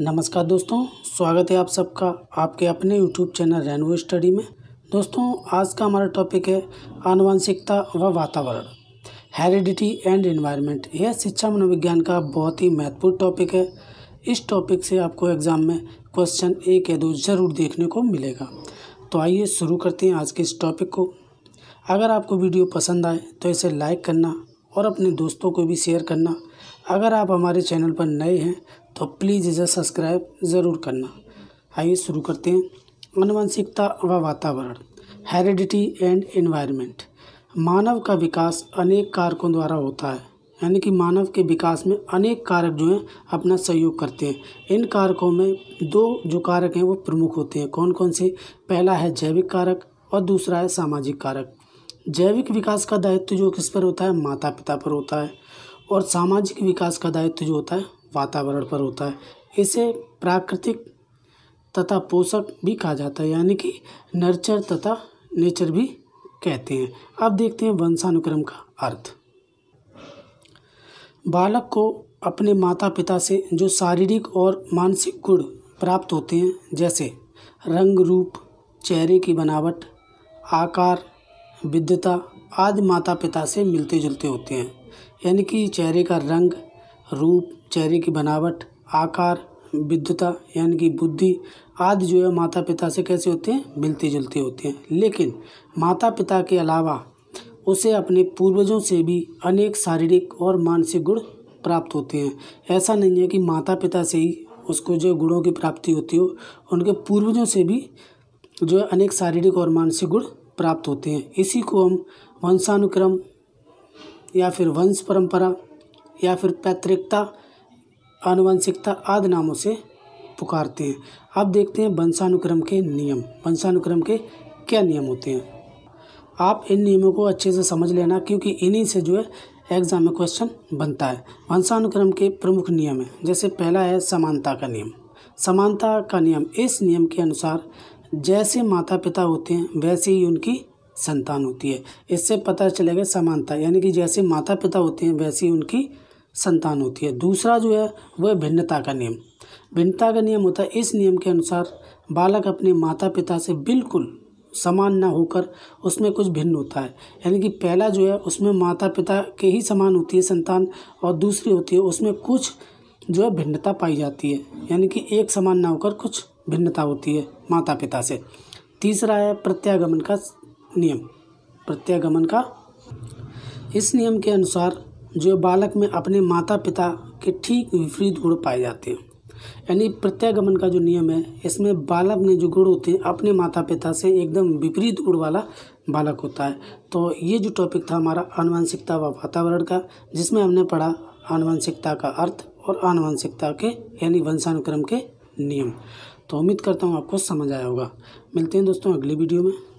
नमस्कार दोस्तों स्वागत है आप सबका आपके अपने यूट्यूब चैनल रेनवो स्टडी में दोस्तों आज का हमारा टॉपिक है आनुवंशिकता व वातावरण हेरिडिटी एंड एनवायरनमेंट यह शिक्षा मनोविज्ञान का बहुत ही महत्वपूर्ण टॉपिक है इस टॉपिक से आपको एग्ज़ाम में क्वेश्चन एक या दो ज़रूर देखने को मिलेगा तो आइए शुरू करते हैं आज के इस टॉपिक को अगर आपको वीडियो पसंद आए तो इसे लाइक करना और अपने दोस्तों को भी शेयर करना अगर आप हमारे चैनल पर नए हैं तो प्लीज़ इसे सब्सक्राइब ज़रूर करना आइए शुरू करते हैं अनुवंशिकता व वातावरण हेरिडिटी एंड एनवायरनमेंट मानव का विकास अनेक कारकों द्वारा होता है यानी कि मानव के विकास में अनेक कारक जो हैं अपना सहयोग करते हैं इन कारकों में दो जो कारक हैं वो प्रमुख होते हैं कौन कौन से पहला है जैविक कारक और दूसरा है सामाजिक कारक जैविक विकास का दायित्व जो किस पर होता है माता पिता पर होता है और सामाजिक विकास का दायित्व जो होता है वातावरण पर होता है इसे प्राकृतिक तथा पोषक भी कहा जाता है यानी कि नर्चर तथा नेचर भी कहते हैं अब देखते हैं वंशानुक्रम का अर्थ बालक को अपने माता पिता से जो शारीरिक और मानसिक गुण प्राप्त होते हैं जैसे रंग रूप चेहरे की बनावट आकार विद्यता आदि माता पिता से मिलते जुलते होते हैं यानी कि चेहरे का रंग रूप चेहरे की बनावट आकार विद्वता यानी कि बुद्धि आदि जो है माता पिता से कैसे होते हैं मिलते जुलते होते हैं लेकिन माता पिता के अलावा उसे अपने पूर्वजों से भी अनेक शारीरिक और मानसिक गुण प्राप्त होते हैं ऐसा नहीं है कि माता पिता से ही उसको जो गुणों की प्राप्ति होती हो उनके पूर्वजों से भी जो है अनेक शारीरिक और मानसिक गुण प्राप्त होते हैं इसी को हम वंशानुक्रम या फिर वंश परंपरा या फिर पैतृकता आनुवंशिकता आदि नामों से पुकारते हैं अब देखते हैं वंशानुक्रम के नियम वंशानुक्रम के क्या नियम होते हैं आप इन नियमों को अच्छे से समझ लेना क्योंकि इन्हीं से जो है एग्जाम में क्वेश्चन बनता है वंशानुक्रम के प्रमुख नियम हैं जैसे पहला है समानता का नियम समानता का नियम इस नियम के अनुसार जैसे माता पिता होते हैं वैसे ही उनकी संतान होती है इससे पता चलेगा समानता यानी कि जैसे माता पिता होते हैं वैसे ही उनकी संतान होती है दूसरा जो है वह भिन्नता का नियम भिन्नता का नियम होता है इस नियम के अनुसार बालक अपने माता पिता से बिल्कुल समान ना होकर उसमें कुछ भिन्न होता है यानी कि पहला जो है उसमें माता पिता के ही समान होती है संतान और दूसरी होती है उसमें कुछ जो है भिन्नता पाई जाती है यानी कि एक समान ना होकर कुछ भिन्नता होती है माता पिता से तीसरा है प्रत्यागमन का नियम प्रत्यागमन का इस नियम के अनुसार जो बालक में अपने माता पिता के ठीक विपरीत गुण पाए जाते हैं यानी प्रत्यागमन का जो नियम है इसमें बालक में जो गुण होते हैं अपने माता पिता से एकदम विपरीत गुण वाला बालक होता है तो ये जो टॉपिक था हमारा आनुवंशिकता व वातावरण का जिसमें हमने पढ़ा आनुवंशिकता का अर्थ और आनुवंशिकता के यानी वंशानुक्रम के नियम तो उम्मीद करता हूँ आपको समझ आया होगा मिलते हैं दोस्तों अगली वीडियो में